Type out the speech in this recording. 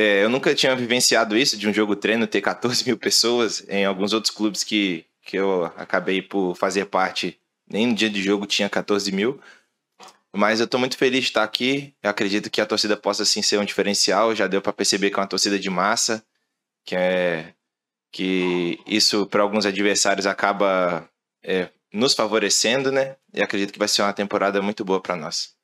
É, eu nunca tinha vivenciado isso de um jogo treino ter 14 mil pessoas. Em alguns outros clubes que, que eu acabei por fazer parte, nem no dia de jogo tinha 14 mil. Mas eu estou muito feliz de estar aqui. Eu acredito que a torcida possa sim ser um diferencial. Já deu para perceber que é uma torcida de massa, que é que isso para alguns adversários acaba é, nos favorecendo, né? E acredito que vai ser uma temporada muito boa para nós.